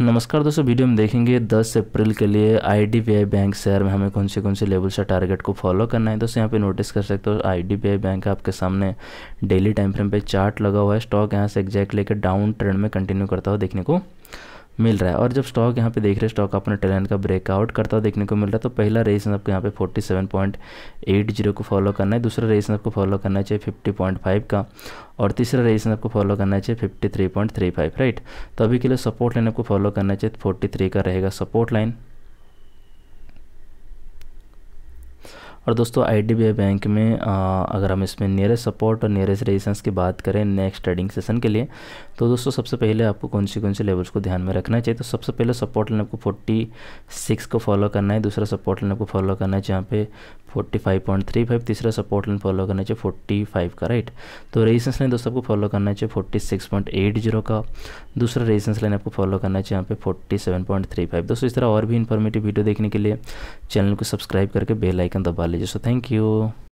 नमस्कार दोस्तों वीडियो में देखेंगे 10 अप्रैल के लिए आई बैंक शेयर में हमें कौन से कौन से लेवल से टारगेट को फॉलो करना है दोस्तों यहाँ पे नोटिस कर सकते हो आई बैंक आपके सामने डेली टाइम फ्रेम पे चार्ट लगा हुआ है स्टॉक यहाँ से एग्जैक्ट लेकर डाउन ट्रेंड में कंटिन्यू करता हुआ देखने को मिल रहा है और जब स्टॉक यहाँ पे देख रहे हैं स्टॉक अपने ट्रेंड का ब्रेकआउट करता हुआ देखने को मिल रहा है तो पहला रेजिस्टेंस आपको यहाँ पे 47.80 को फॉलो करना है दूसरा रेजिस्टेंस आपको फॉलो करना चाहिए 50.5 का और तीसरा रेजिस्टेंस आपको फॉलो करना चाहिए 53.35 राइट तो अभी के लिए सपोर्ट लाइन आपको फॉलो करना चाहिए 43 तो का रहेगा सपोर्ट लाइन और दोस्तों आई बैंक में आ, अगर हम इसमें नियरेस्ट सपोर्ट और नियरेस्ट रेजिस्टेंस की बात करें नेक्स्ट ट्रेडिंग सेशन के लिए तो दोस्तों सबसे पहले आपको कौन सी कौन सी लेवल्स को ध्यान में रखना चाहिए तो सबसे पहले सपोर्ट लेने आपको फोर्टी सिक्स को फॉलो करना है दूसरा सपोर्ट लेने आपको फॉलो करना है जहाँ पे forty five point three five तीसरा सपोर्ट लाइन फॉलो करना चाहिए फोर्टी फाइव का राइट तो रेजिस्टेंस लाइन दोस्तों आपको फॉलो करना चाहिए forty six point eight zero का दूसरा रेजिस्टेंस लाइन आपको फॉलो करना चाहिए यहाँ पे forty seven point three five दोस्तों इस तरह और भी इन्फॉर्मेटिव वीडियो देखने के लिए चैनल को सब्सक्राइब करके बेल आइकन दबा लीजिए सो थैंक यू